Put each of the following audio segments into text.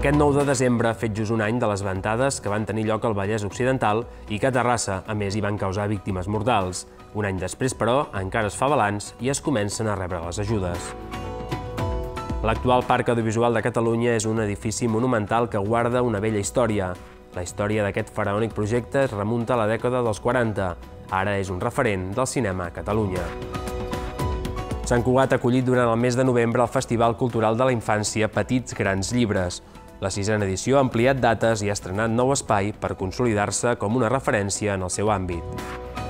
Aquest 9 de desembre ha fet just un any de les ventades que van tenir lloc al Vallès Occidental i que a Terrassa, a més, hi van causar víctimes mortals. Un any després, però, encara es fa balanç i es comencen a rebre les ajudes. L'actual Parc Audiovisual de Catalunya és un edifici monumental que guarda una vella història. La història d'aquest faraònic projecte es remunta a la dècada dels 40. Ara és un referent del cinema a Catalunya. Sant Cugat ha acollit durant el mes de novembre el Festival Cultural de la Infància Petits Grans Llibres, la sisena edició ha ampliat dates i ha estrenat nou espai per consolidar-se com una referència en el seu àmbit.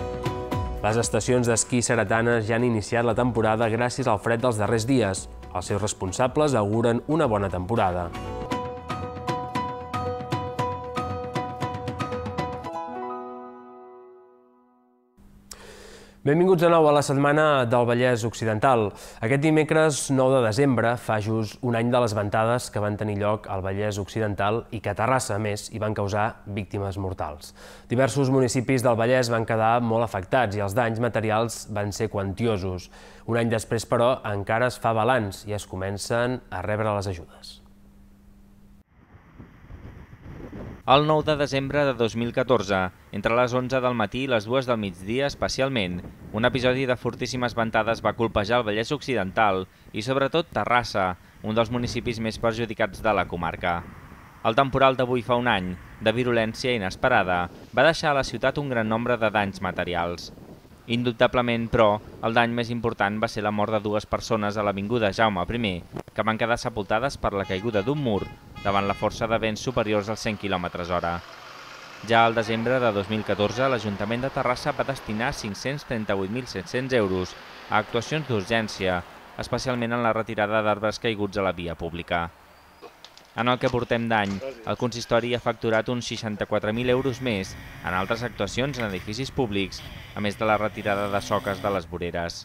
Les estacions d'esquí seratanes ja han iniciat la temporada gràcies al fred dels darrers dies. Els seus responsables auguren una bona temporada. Benvinguts de nou a la Setmana del Vallès Occidental. Aquest dimecres 9 de desembre fa just un any de les ventades que van tenir lloc al Vallès Occidental i que a Terrassa, a més, hi van causar víctimes mortals. Diversos municipis del Vallès van quedar molt afectats i els danys materials van ser quantiosos. Un any després, però, encara es fa balanç i es comencen a rebre les ajudes. el 9 de desembre de 2014, entre les 11 del matí i les 2 del migdia especialment. Un episodi de fortíssimes ventades va colpejar el Vallès Occidental i sobretot Terrassa, un dels municipis més perjudicats de la comarca. El temporal d'avui fa un any, de virulència inesperada, va deixar a la ciutat un gran nombre de danys materials. Indubtablement, però, el dany més important va ser la mort de dues persones a l'avinguda Jaume I, que van quedar sepultades per la caiguda d'un mur davant la força de vents superiors als 100 km hora. Ja al desembre de 2014, l'Ajuntament de Terrassa va destinar 538.700 euros a actuacions d'urgència, especialment en la retirada d'arbres caiguts a la via pública en el que portem d'any. El consistori ha facturat uns 64.000 euros més en altres actuacions en edificis públics, a més de la retirada de soques de les voreres.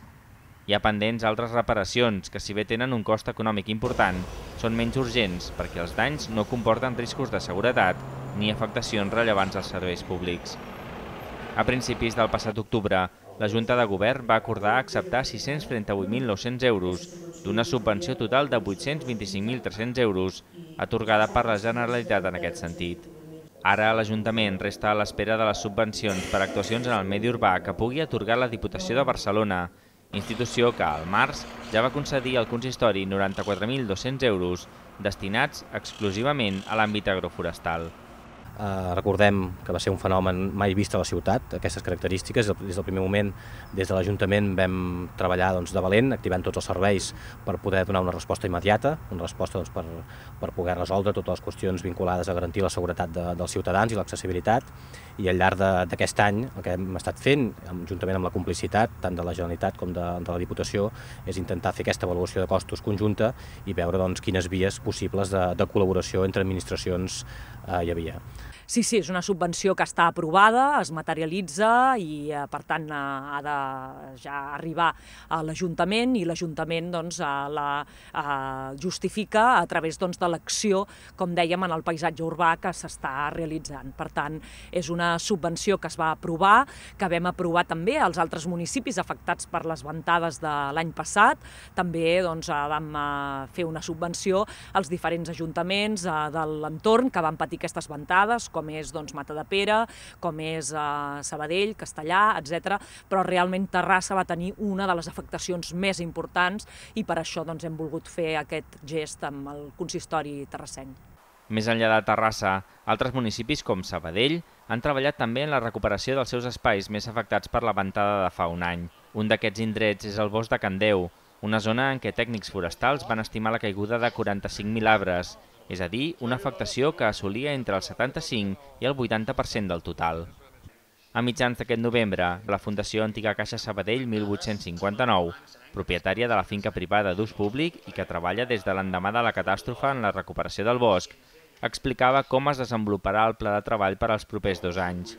Hi ha pendents altres reparacions que, si bé tenen un cost econòmic important, són menys urgents perquè els danys no comporten riscos de seguretat ni afectacions rellevants als serveis públics. A principis del passat octubre, la Junta de Govern va acordar acceptar 638.900 euros d'una subvenció total de 825.300 euros atorgada per la Generalitat en aquest sentit. Ara l'Ajuntament resta a l'espera de les subvencions per actuacions en el medi urbà que pugui atorgar la Diputació de Barcelona, institució que al març ja va concedir al consistori 94.200 euros destinats exclusivament a l'àmbit agroforestal. Eh, recordem que va ser un fenomen mai vist a la ciutat, aquestes característiques. Des del primer moment, des de l'Ajuntament, vam treballar doncs, de valent, activant tots els serveis per poder donar una resposta immediata, una resposta doncs, per, per poder resoldre totes les qüestions vinculades a garantir la seguretat de, dels ciutadans i l'accessibilitat. I al llarg d'aquest any, el que hem estat fent, juntament amb la complicitat tant de la Generalitat com de, de la Diputació, és intentar fer aquesta avaluació de costos conjunta i veure doncs, quines vies possibles de, de col·laboració entre administracions eh, hi havia. Sí, sí, és una subvenció que està aprovada, es materialitza i, eh, per tant, eh, ha de ja arribar a l'Ajuntament i l'Ajuntament doncs, eh, la eh, justifica a través doncs, de l'acció, com dèiem, en el paisatge urbà que s'està realitzant. Per tant, és una subvenció que es va aprovar, que vam aprovar també als altres municipis afectats per les ventades de l'any passat. També doncs, eh, vam eh, fer una subvenció als diferents ajuntaments eh, de l'entorn que van patir sentir aquestes ventades, com és doncs, Mata de Pere, com és eh, Sabadell, Castellà, etc. Però realment Terrassa va tenir una de les afectacions més importants i per això doncs, hem volgut fer aquest gest amb el consistori terrassenc. Més enllà de Terrassa, altres municipis com Sabadell han treballat també en la recuperació dels seus espais més afectats per la ventada de fa un any. Un d'aquests indrets és el bosc de Candeu, una zona en què tècnics forestals van estimar la caiguda de 45.000 arbres és a dir, una afectació que assolia entre el 75 i el 80% del total. A mitjans d'aquest novembre, la Fundació Antiga Caixa Sabadell 1859, propietària de la finca privada d'ús públic i que treballa des de l'endemà de la catàstrofe en la recuperació del bosc, explicava com es desenvoluparà el pla de treball per als propers dos anys.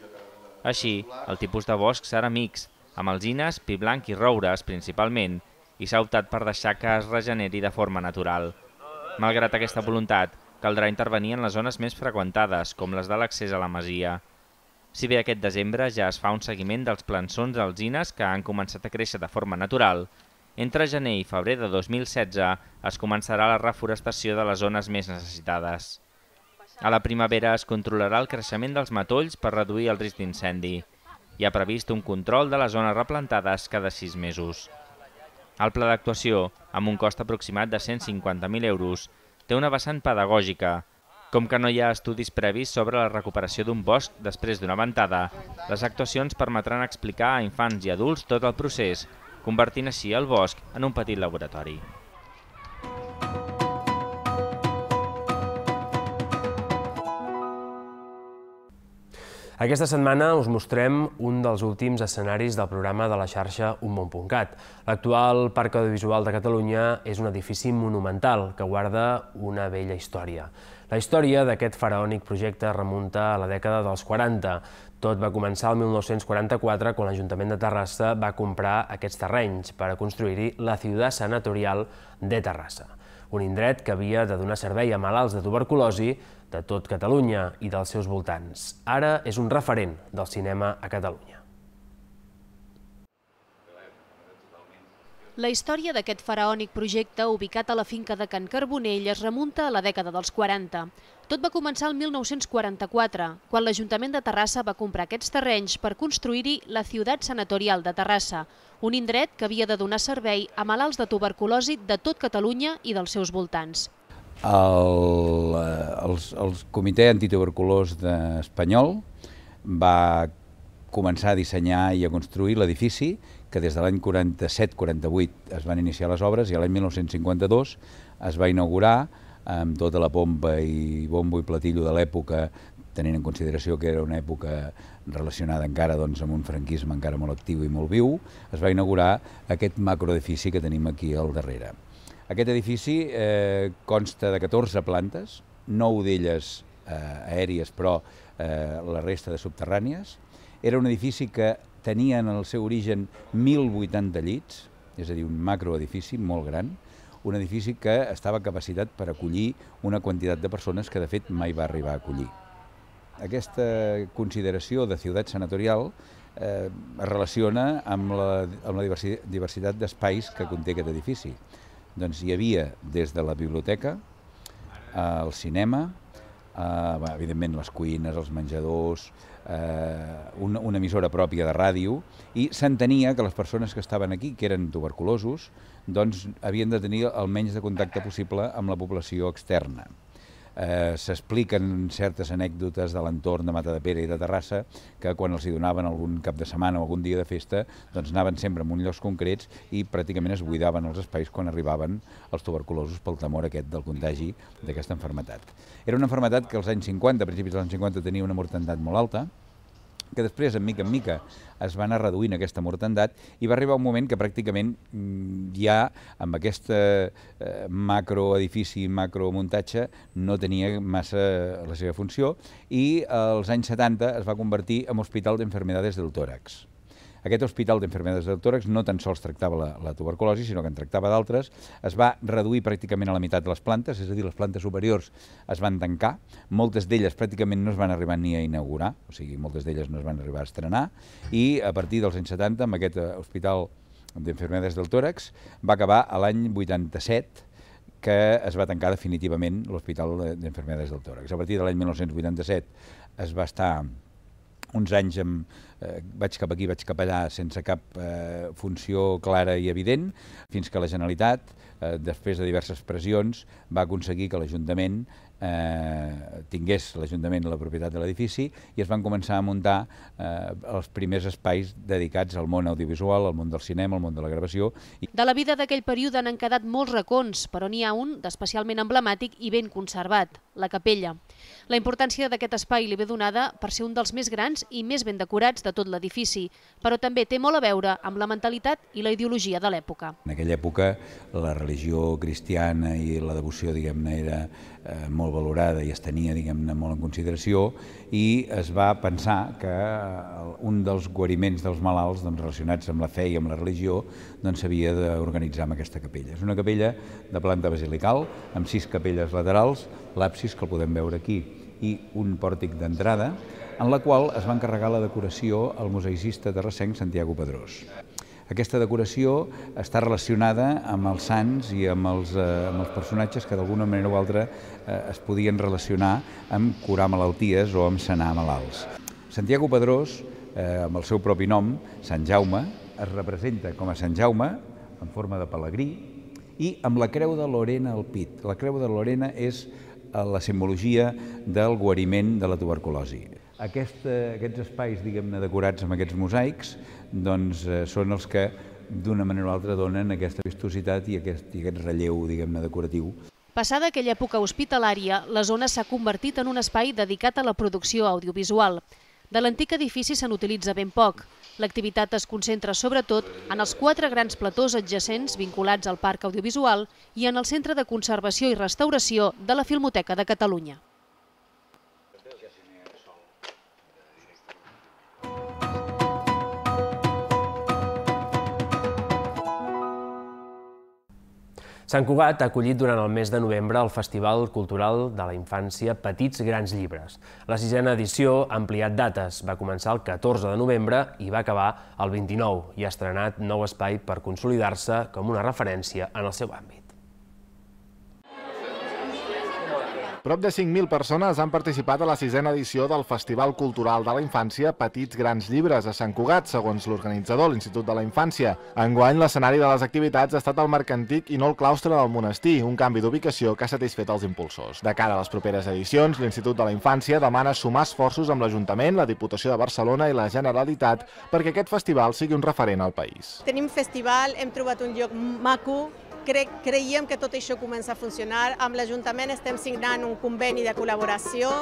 Així, el tipus de bosc serà mixt, amb alzines, pi blanc i roures principalment, i s'ha optat per deixar que es regeneri de forma natural. Malgrat aquesta voluntat, caldrà intervenir en les zones més freqüentades, com les de l'accés a la masia. Si bé aquest desembre ja es fa un seguiment dels plançons d'alzines que han començat a créixer de forma natural, entre gener i febrer de 2016 es començarà la reforestació de les zones més necessitades. A la primavera es controlarà el creixement dels matolls per reduir el risc d'incendi. Hi ha previst un control de les zones replantades cada sis mesos. El pla d'actuació, amb un cost aproximat de 150.000 euros, té una vessant pedagògica. Com que no hi ha estudis previs sobre la recuperació d'un bosc després d'una ventada, les actuacions permetran explicar a infants i adults tot el procés, convertint així el bosc en un petit laboratori. Aquesta setmana us mostrem un dels últims escenaris del programa de la xarxa Unmont.cat. L'actual Parc Audiovisual de Catalunya és un edifici monumental que guarda una vella història. La història d'aquest faraònic projecte remunta a la dècada dels 40. Tot va començar el 1944, quan l'Ajuntament de Terrassa va comprar aquests terrenys per a construir-hi la ciutat sanatorial de Terrassa, un indret que havia de donar servei a malalts de tuberculosi de tot Catalunya i dels seus voltants. Ara és un referent del cinema a Catalunya. La història d'aquest faraònic projecte, ubicat a la finca de Can Carbonell, es remunta a la dècada dels 40. Tot va començar el 1944, quan l'Ajuntament de Terrassa va comprar aquests terrenys per construir-hi la Ciutat Sanatorial de Terrassa, un indret que havia de donar servei a malalts de tuberculosi de tot Catalunya i dels seus voltants el, eh, els, el Comitè Antituberculós Espanyol va començar a dissenyar i a construir l'edifici que des de l'any 47-48 es van iniciar les obres i l'any 1952 es va inaugurar amb tota la pompa i bombo i platillo de l'època, tenint en consideració que era una època relacionada encara doncs, amb un franquisme encara molt actiu i molt viu, es va inaugurar aquest macroedifici que tenim aquí al darrere. Aquest edifici eh, consta de 14 plantes, 9 d'elles eh, aèries, però eh, la resta de subterrànies. Era un edifici que tenia en el seu origen 1.080 llits, és a dir, un macroedifici molt gran, un edifici que estava capacitat per acollir una quantitat de persones que de fet mai va arribar a acollir. Aquesta consideració de ciutat sanatorial eh, es relaciona amb la, amb la diversi, diversitat d'espais que conté aquest edifici doncs hi havia des de la biblioteca, al eh, cinema, eh, uh, evidentment les cuines, els menjadors, eh, una, una emissora pròpia de ràdio, i s'entenia que les persones que estaven aquí, que eren tuberculosos, doncs havien de tenir el menys de contacte possible amb la població externa. Eh, s'expliquen certes anècdotes de l'entorn de Mata de Pere i de Terrassa que quan els hi donaven algun cap de setmana o algun dia de festa, doncs anaven sempre en un lloc concrets i pràcticament es buidaven els espais quan arribaven els tuberculosos pel temor aquest del contagi d'aquesta enfermetat. Era una enfermetat que als anys 50, a principis dels anys 50, tenia una mortandat molt alta, que després, en mica en mica, es va anar reduint aquesta mortandat i va arribar un moment que pràcticament mm, ja amb aquest eh, macroedifici, macromuntatge, no tenia massa la seva funció i eh, als anys 70 es va convertir en Hospital d'Enfermedades del Tòrax. Aquest hospital d'enfermedades del tòrax no tan sols tractava la, la tuberculosi, sinó que en tractava d'altres. Es va reduir pràcticament a la meitat de les plantes, és a dir, les plantes superiors es van tancar, moltes d'elles pràcticament no es van arribar ni a inaugurar, o sigui, moltes d'elles no es van arribar a estrenar, i a partir dels anys 70, amb aquest eh, hospital d'enfermedades del tòrax, va acabar a l'any 87, que es va tancar definitivament l'Hospital d'Enfermedades del Tòrax. A partir de l'any 1987 es va estar uns anys amb, eh, vaig cap aquí, vaig cap allà, sense cap eh, funció clara i evident, fins que la Generalitat, eh, després de diverses pressions, va aconseguir que l'Ajuntament eh, tingués l'Ajuntament la propietat de l'edifici i es van començar a muntar eh, els primers espais dedicats al món audiovisual, al món del cinema, al món de la gravació. De la vida d'aquell període n'han quedat molts racons, però n'hi ha un d'especialment emblemàtic i ben conservat, la capella. La importància d'aquest espai li ve donada per ser un dels més grans i més ben decorats de tot l'edifici, però també té molt a veure amb la mentalitat i la ideologia de l'època. En aquella època la religió cristiana i la devoció, diguem-ne, era Eh, molt valorada i es tenia diguem molt en consideració i es va pensar que eh, un dels guariments dels malalts doncs, relacionats amb la fe i amb la religió doncs, s'havia d'organitzar amb aquesta capella. És una capella de planta basilical amb sis capelles laterals, l'absis que el podem veure aquí i un pòrtic d'entrada en la qual es va encarregar la decoració al de terrassenc Santiago Pedrós. Aquesta decoració està relacionada amb els sants i amb els, eh, amb els personatges que d'alguna manera o altra eh, es podien relacionar amb curar malalties o amb sanar malalts. Santiago Pedrós, eh, amb el seu propi nom, Sant Jaume, es representa com a Sant Jaume, en forma de pelegrí, i amb la creu de Lorena al pit. La creu de Lorena és eh, la simbologia del guariment de la tuberculosi. Aquest, aquests espais, diguem-ne, decorats amb aquests mosaics, doncs eh, són els que d'una manera o altra donen aquesta vistositat i aquest, i aquest relleu, diguem-ne, decoratiu. Passada aquella època hospitalària, la zona s'ha convertit en un espai dedicat a la producció audiovisual. De l'antic edifici se n'utilitza ben poc. L'activitat es concentra sobretot en els quatre grans platós adjacents vinculats al parc audiovisual i en el Centre de Conservació i Restauració de la Filmoteca de Catalunya. Sant Cugat ha acollit durant el mes de novembre el Festival Cultural de la Infància Petits Grans Llibres. La sisena edició ha ampliat dates. Va començar el 14 de novembre i va acabar el 29 i ha estrenat nou espai per consolidar-se com una referència en el seu àmbit. Prop de 5.000 persones han participat a la sisena edició del Festival Cultural de la Infància Petits Grans Llibres a Sant Cugat, segons l'organitzador, l'Institut de la Infància. Enguany, l'escenari de les activitats ha estat el mercantic i no el claustre del monestir, un canvi d'ubicació que ha satisfet els impulsors. De cara a les properes edicions, l'Institut de la Infància demana sumar esforços amb l'Ajuntament, la Diputació de Barcelona i la Generalitat perquè aquest festival sigui un referent al país. Tenim festival, hem trobat un lloc maco, creiem que tot això comença a funcionar. Amb l'Ajuntament estem signant un conveni de col·laboració,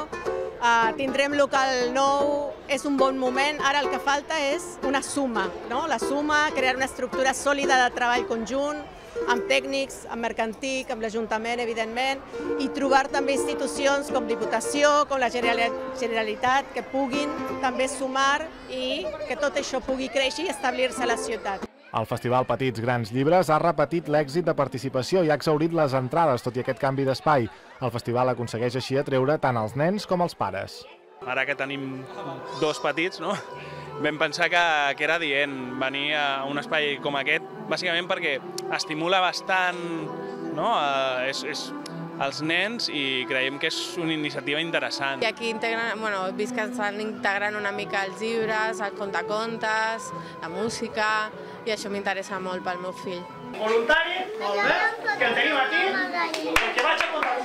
eh, tindrem local nou, és un bon moment. Ara el que falta és una suma, no? la suma, crear una estructura sòlida de treball conjunt, amb tècnics, amb mercantic, amb l'Ajuntament, evidentment, i trobar també institucions com Diputació, com la Generalitat, que puguin també sumar i que tot això pugui créixer i establir-se a la ciutat. El Festival Petits Grans Llibres ha repetit l'èxit de participació i ha exaurit les entrades, tot i aquest canvi d'espai. El festival aconsegueix així atreure tant els nens com els pares. Ara que tenim dos petits, no? vam pensar que, que era dient venir a un espai com aquest, bàsicament perquè estimula bastant no? a, eh, és, és els nens i creiem que és una iniciativa interessant. I aquí integren, bueno, vist que estan integrant una mica els llibres, els contacontes, la música, i això m'interessa molt pel meu fill. Voluntari, molt bé, que el tenim aquí, perquè vaig a contar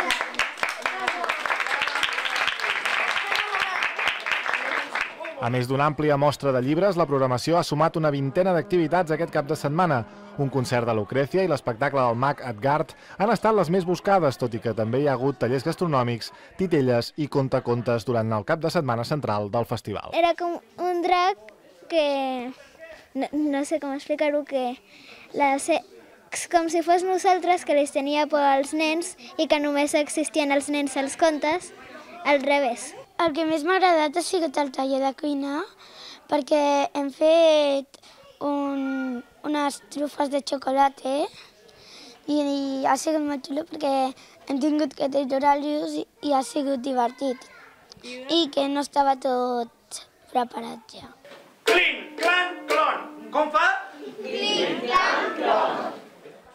A més d'una àmplia mostra de llibres, la programació ha sumat una vintena d'activitats aquest cap de setmana. Un concert de Lucrecia i l'espectacle del mag Edgard han estat les més buscades, tot i que també hi ha hagut tallers gastronòmics, titelles i contacontes durant el cap de setmana central del festival. Era com un drac que no, no sé com explicar-ho, que se... com si fos nosaltres que les tenia por als nens i que només existien els nens als contes, al revés. El que més m'ha agradat ha sigut el taller de cuina, perquè hem fet un, unes trufes de xocolata eh? i, i ha sigut molt xulo perquè hem tingut que triturar els i, i ha sigut divertit i que no estava tot preparat ja. Clink, clank! Com fa?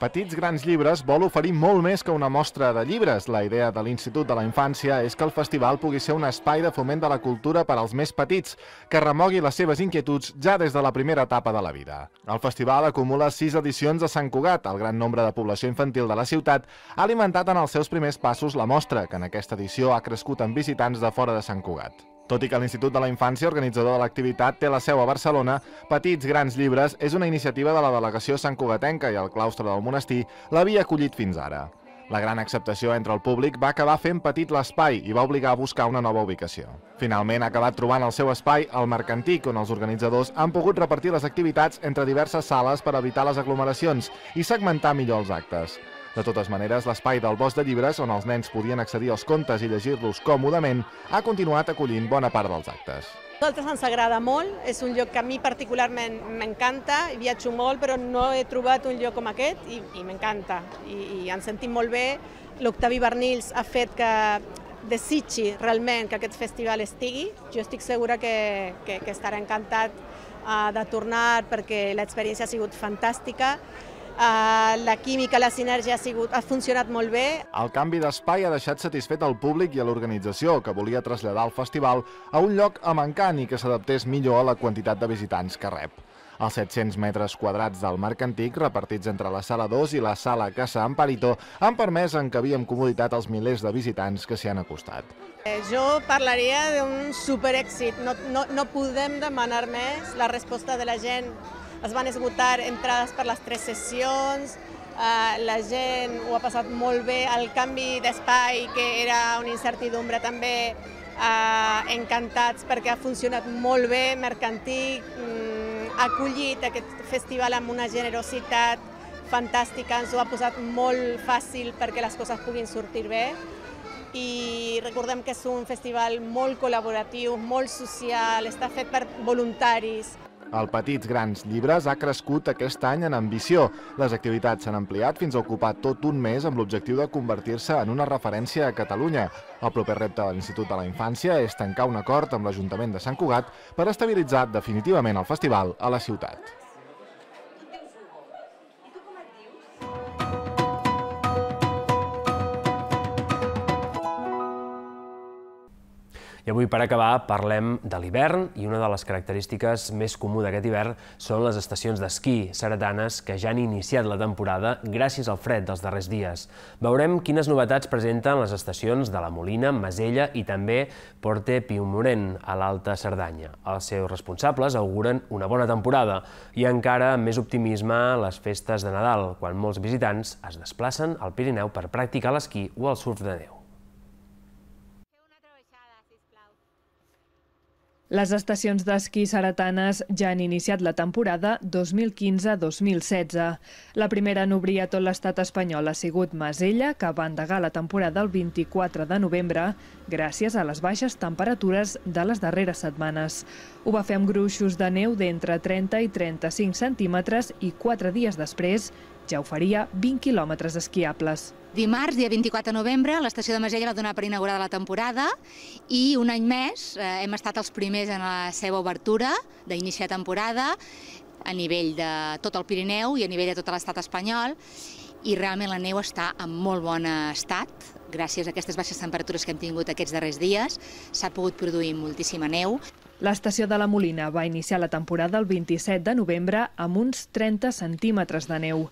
Petits Grans Llibres vol oferir molt més que una mostra de llibres. La idea de l'Institut de la Infància és que el festival pugui ser un espai de foment de la cultura per als més petits, que remogui les seves inquietuds ja des de la primera etapa de la vida. El festival acumula sis edicions a Sant Cugat. El gran nombre de població infantil de la ciutat ha alimentat en els seus primers passos la mostra, que en aquesta edició ha crescut amb visitants de fora de Sant Cugat. Tot i que l'Institut de la Infància, organitzador de l'activitat, té la seu a Barcelona, Petits Grans Llibres és una iniciativa de la delegació Sant Cugatenca i el claustre del monestir l'havia acollit fins ara. La gran acceptació entre el públic va acabar fent petit l'espai i va obligar a buscar una nova ubicació. Finalment ha acabat trobant el seu espai al Mercantic, on els organitzadors han pogut repartir les activitats entre diverses sales per evitar les aglomeracions i segmentar millor els actes. De totes maneres, l'espai del bosc de llibres, on els nens podien accedir als contes i llegir-los còmodament, ha continuat acollint bona part dels actes. A nosaltres ens agrada molt, és un lloc que a mi particularment m'encanta, viatjo molt, però no he trobat un lloc com aquest i, i m'encanta. I, I ens sentim molt bé, l'Octavi Bernils ha fet que desitgi realment que aquest festival estigui. Jo estic segura que, que, que estarà encantat uh, de tornar perquè l'experiència ha sigut fantàstica Eh, la química, la sinergia ha, sigut, ha funcionat molt bé. El canvi d'espai ha deixat satisfet al públic i a l'organització, que volia traslladar el festival a un lloc amancant i que s'adaptés millor a la quantitat de visitants que rep. Els 700 metres quadrats del Marc Antic, repartits entre la sala 2 i la sala Casa Amparito, han permès que havíem comoditat els milers de visitants que s'hi han acostat. Eh, jo parlaria d'un superèxit. No, no, no podem demanar més la resposta de la gent es van esgotar entrades per les tres sessions, eh, la gent ho ha passat molt bé, el canvi d'espai, que era una incertidumbre també, eh, encantats perquè ha funcionat molt bé, mercantic, mm, ha acollit aquest festival amb una generositat fantàstica, ens ho ha posat molt fàcil perquè les coses puguin sortir bé i recordem que és un festival molt col·laboratiu, molt social, està fet per voluntaris. El Petits Grans Llibres ha crescut aquest any en ambició. Les activitats s'han ampliat fins a ocupar tot un mes amb l'objectiu de convertir-se en una referència a Catalunya. El proper repte de l'Institut de la Infància és tancar un acord amb l'Ajuntament de Sant Cugat per estabilitzar definitivament el festival a la ciutat. I avui, per acabar, parlem de l'hivern i una de les característiques més comú d'aquest hivern són les estacions d'esquí seretanes que ja han iniciat la temporada gràcies al fred dels darrers dies. Veurem quines novetats presenten les estacions de la Molina, Masella i també Porte Piumorent, a l'Alta Cerdanya. Els seus responsables auguren una bona temporada i encara amb més optimisme les festes de Nadal, quan molts visitants es desplacen al Pirineu per practicar l'esquí o el surf de neu. Les estacions d'esquí saratanes ja han iniciat la temporada 2015-2016. La primera en obrir a tot l'estat espanyol ha sigut Masella, que va endegar la temporada el 24 de novembre gràcies a les baixes temperatures de les darreres setmanes. Ho va fer amb gruixos de neu d'entre 30 i 35 centímetres i quatre dies després ja oferia 20 quilòmetres esquiables. Dimarts, dia 24 de novembre, l'estació de Masella va donar per inaugurada la temporada i un any més eh, hem estat els primers en la seva obertura d'iniciar de temporada a nivell de tot el Pirineu i a nivell de tot l'estat espanyol i realment la neu està en molt bon estat. Gràcies a aquestes baixes temperatures que hem tingut aquests darrers dies s'ha pogut produir moltíssima neu. L'estació de la Molina va iniciar la temporada el 27 de novembre amb uns 30 centímetres de neu.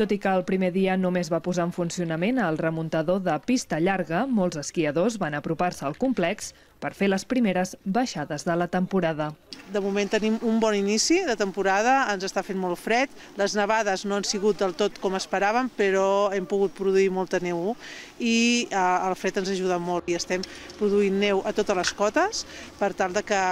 Tot i que el primer dia només va posar en funcionament el remuntador de pista llarga, molts esquiadors van apropar-se al complex per fer les primeres baixades de la temporada. De moment tenim un bon inici de temporada, ens està fent molt fred, les nevades no han sigut del tot com esperàvem, però hem pogut produir molta neu i eh, el fred ens ajuda molt i estem produint neu a totes les cotes per tal de que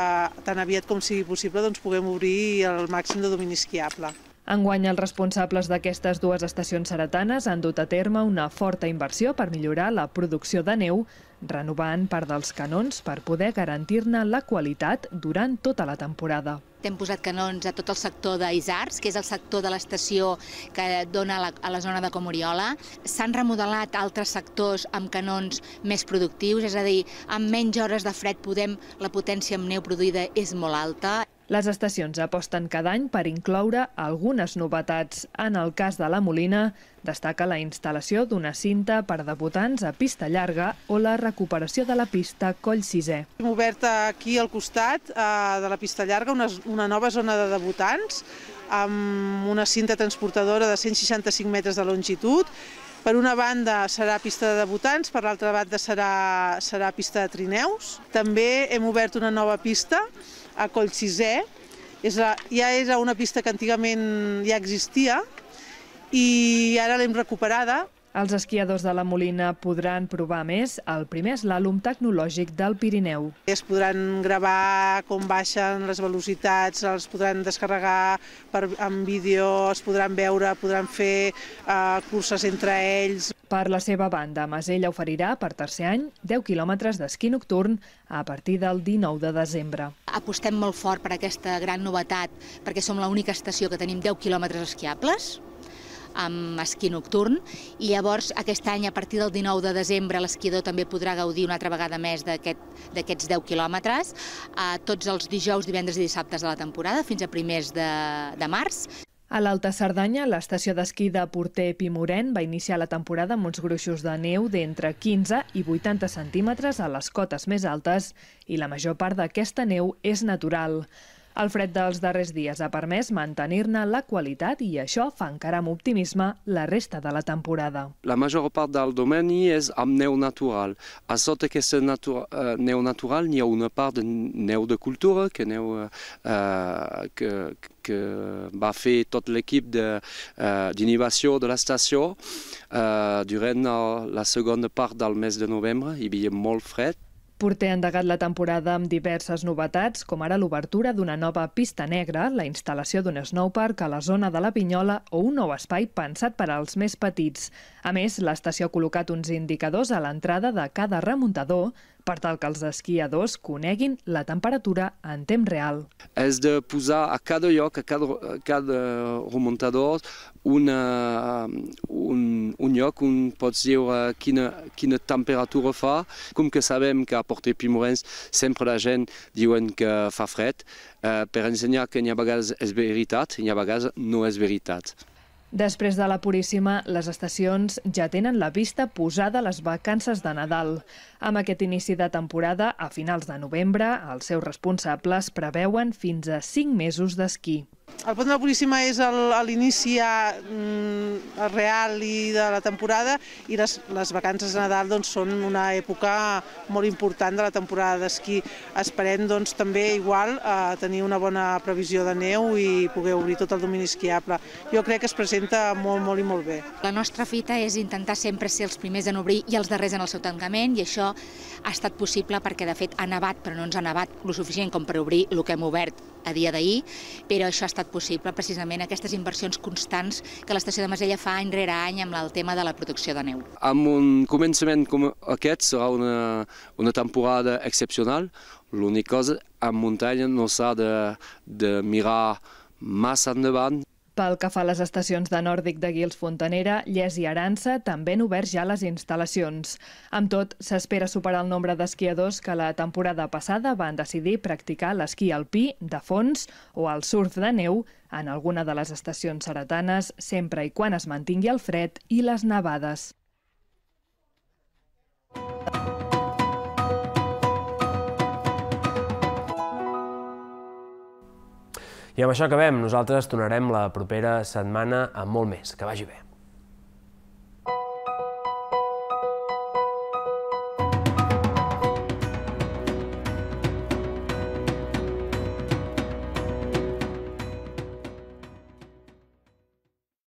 tan aviat com sigui possible doncs, puguem obrir el màxim de domini esquiable. Enguany els responsables d'aquestes dues estacions seretanes han dut a terme una forta inversió per millorar la producció de neu, renovant part dels canons per poder garantir-ne la qualitat durant tota la temporada. Hem posat canons a tot el sector d'Isars, que és el sector de l'estació que dona a la zona de Comoriola. S'han remodelat altres sectors amb canons més productius, és a dir, amb menys hores de fred podem, la potència amb neu produïda és molt alta. Les estacions aposten cada any per incloure algunes novetats. En el cas de la Molina, destaca la instal·lació d'una cinta per debutants a pista llarga o la recuperació de la pista Coll Sisè. Hem obert aquí al costat eh, de la pista llarga una, una nova zona de debutants amb una cinta transportadora de 165 metres de longitud per una banda serà pista de debutants, per l'altra banda serà, serà pista de trineus. També hem obert una nova pista a Sisè, és la, ja era una pista que antigament ja existia i ara l'hem recuperada els esquiadors de la Molina podran provar més el primer eslàlum tecnològic del Pirineu. Es podran gravar com baixen les velocitats, els podran descarregar per, en vídeo, es podran veure, podran fer eh, curses entre ells. Per la seva banda, Masella oferirà per tercer any 10 quilòmetres d'esquí nocturn a partir del 19 de desembre. Apostem molt fort per aquesta gran novetat perquè som l'única estació que tenim 10 quilòmetres esquiables amb esquí nocturn i llavors aquest any a partir del 19 de desembre l'esquiador també podrà gaudir una altra vegada més d'aquests 10 quilòmetres a eh, tots els dijous, divendres i dissabtes de la temporada fins a primers de, de març. A l'Alta Cerdanya, l'estació d'esquí de Porter Pimorent va iniciar la temporada amb uns gruixos de neu d'entre 15 i 80 centímetres a les cotes més altes i la major part d'aquesta neu és natural. El fred dels darrers dies ha permès mantenir-ne la qualitat i això fa encara amb optimisme la resta de la temporada. La major part del domeni és amb neu natural. A sota aquesta natura, eh, neu natural n'hi ha una part de neu de cultura, que neu eh, eh que, que va fer tot l'equip d'innovació de, eh, de l'estació eh, durant la segona part del mes de novembre. Hi havia molt fred Porter ha endegat la temporada amb diverses novetats, com ara l'obertura d'una nova pista negra, la instal·lació d'un snowpark a la zona de la Pinyola o un nou espai pensat per als més petits. A més, l'estació ha col·locat uns indicadors a l'entrada de cada remuntador per tal que els esquiadors coneguin la temperatura en temps real. És de posar a cada lloc, a cada, a cada remuntador, una, un, un lloc on pots dir eh, quina, quina temperatura fa. Com que sabem que a Porte Pimorens sempre la gent diuen que fa fred, eh, per ensenyar que n'hi ha vegades és veritat, n'hi ha vegades no és veritat. Després de la Puríssima, les estacions ja tenen la vista posada a les vacances de Nadal. Amb aquest inici de temporada, a finals de novembre, els seus responsables preveuen fins a 5 mesos d'esquí. El pont de la Puríssima és l'inici mm, real i de la temporada i les, les vacances de Nadal doncs, són una època molt important de la temporada d'esquí. Esperem doncs, també igual a eh, tenir una bona previsió de neu i poder obrir tot el domini esquiable. Jo crec que es presenta molt, molt i molt bé. La nostra fita és intentar sempre ser els primers en obrir i els darrers en el seu tancament i això ha estat possible perquè de fet ha nevat, però no ens ha nevat el suficient com per obrir el que hem obert a dia d'ahir, però això ha estat possible precisament aquestes inversions constants que l'estació de Masella fa any rere any amb el tema de la producció de neu. Amb un començament com aquest serà una, una temporada excepcional. L'única cosa, en muntanya no s'ha de, de mirar massa endavant. Pel que fa a les estacions de Nòrdic de Guils Fontanera, Lles i Arança també han obert ja les instal·lacions. Amb tot, s'espera superar el nombre d'esquiadors que la temporada passada van decidir practicar l'esquí alpí, de fons o el surf de neu en alguna de les estacions seretanes, sempre i quan es mantingui el fred i les nevades. I amb això acabem. Nosaltres tornarem la propera setmana amb molt més. Que vagi bé.